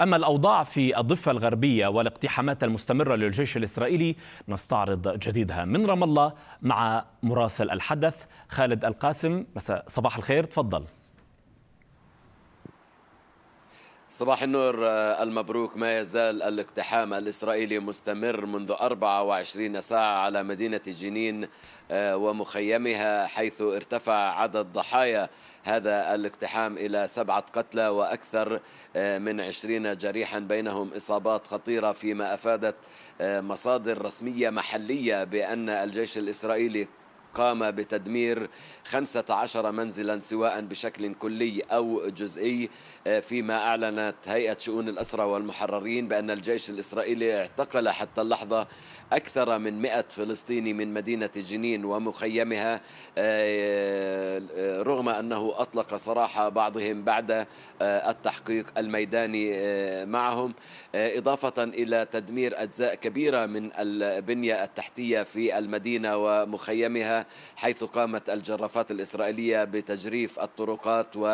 أما الأوضاع في الضفة الغربية والاقتحامات المستمرة للجيش الإسرائيلي نستعرض جديدها من رام الله مع مراسل الحدث خالد القاسم مساء صباح الخير تفضل صباح النور آه، المبروك ما يزال الاقتحام الإسرائيلي مستمر منذ 24 ساعة على مدينة جنين آه، ومخيمها حيث ارتفع عدد ضحايا هذا الاقتحام إلى سبعة قتلى وأكثر آه، من عشرين جريحا بينهم إصابات خطيرة فيما أفادت مصادر رسمية محلية بأن الجيش الإسرائيلي قام بتدمير 15 منزلا سواء بشكل كلي أو جزئي آه، فيما أعلنت هيئة شؤون الأسرى والمحررين بأن الجيش الإسرائيلي اعتقل حتى اللحظة أكثر من 100 فلسطيني من مدينة جنين ومخيمها آه، آه، رغم أنه أطلق صراحة بعضهم بعد التحقيق الميداني معهم إضافة إلى تدمير أجزاء كبيرة من البنية التحتية في المدينة ومخيمها حيث قامت الجرافات الإسرائيلية بتجريف الطرقات و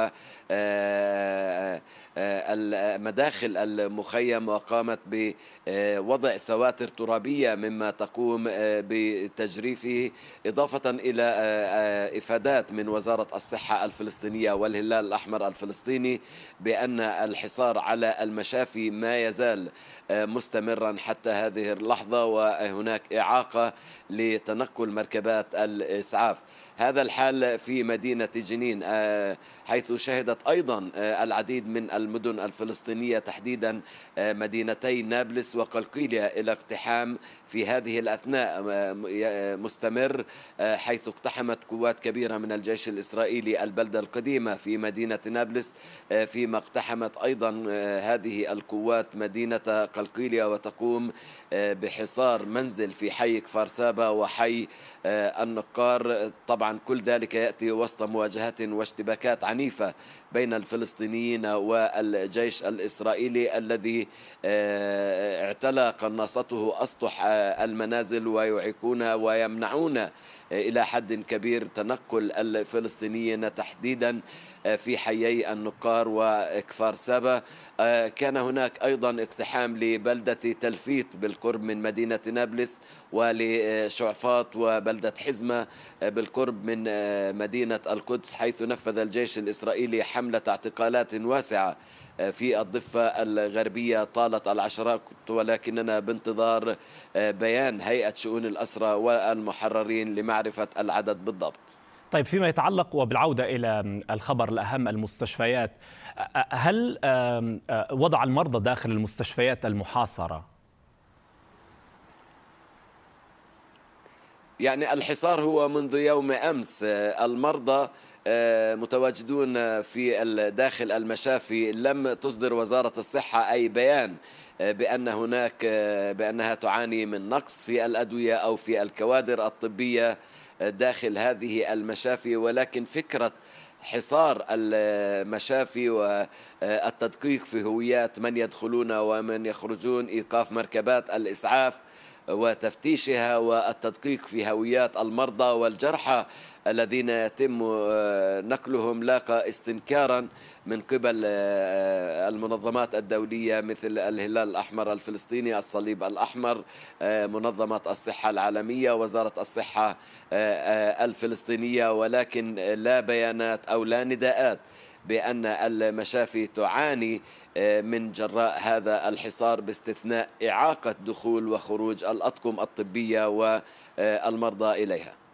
آه، آه، آه، مداخل المخيم وقامت بوضع سواتر ترابية مما تقوم بتجريفه إضافة إلى إفادات من وزارة الصحة الفلسطينية والهلال الأحمر الفلسطيني بأن الحصار على المشافي ما يزال مستمرا حتى هذه اللحظة وهناك إعاقة لتنقل مركبات ال الإسعاف هذا الحال في مدينة جنين آه، حيث شهدت أيضا آه، العديد من المدن الفلسطينية تحديدا آه، مدينتي نابلس وقلقيلية إلى اقتحام في هذه الأثناء مستمر حيث اقتحمت قوات كبيرة من الجيش الإسرائيلي البلدة القديمة في مدينة نابلس فيما اقتحمت أيضا هذه القوات مدينة قلقيلية وتقوم بحصار منزل في حي كفار سابا وحي العقار طبعا كل ذلك يأتي وسط مواجهات واشتباكات عنيفة بين الفلسطينيين والجيش الإسرائيلي الذي آه، اعتلى قناصته أسطح المنازل ويعيقون ويمنعون إلى حد كبير تنقل الفلسطينيين تحديدا آه، في حيي النقار وكفار سبا آه، كان هناك أيضا اقتحام لبلدة تلفيت بالقرب من مدينة نابلس ولشعفاط وبلدة حزمة آه، بالقرب من مدينة القدس حيث نفذ الجيش الإسرائيلي حملة اعتقالات واسعة في الضفة الغربية طالت العشرات ولكننا بانتظار آه، بيان هيئة شؤون الأسرى والمحررين لمعرفة العدد بالضبط طيب فيما يتعلق وبالعودة إلى الخبر الأهم المستشفيات آه، هل آه، وضع المرضى داخل المستشفيات المحاصرة يعني الحصار هو منذ يوم أمس المرضى آه، متواجدون في داخل المشافي لم تصدر وزارة الصحة أي بيان آه، بأن هناك آه، بأنها تعاني من نقص في الأدوية أو في الكوادر الطبية داخل هذه المشافي ولكن فكرة حصار المشافي والتدقيق في هويات من يدخلون ومن يخرجون ايقاف مركبات الاسعاف وتفتيشها والتدقيق في هويات المرضى والجرحى الذين يتم آه، نقلهم لاقى استنكارا من قبل آه، آه، المنظمات الدولية مثل الهلال الأحمر الفلسطيني الصليب الأحمر منظمة الصحة العالمية وزارة الصحة الفلسطينية ولكن لا بيانات أو لا نداءات بأن المشافي تعاني آه، من جراء هذا الحصار باستثناء إعاقة دخول وخروج الأطقم الطبية والمرضى إليها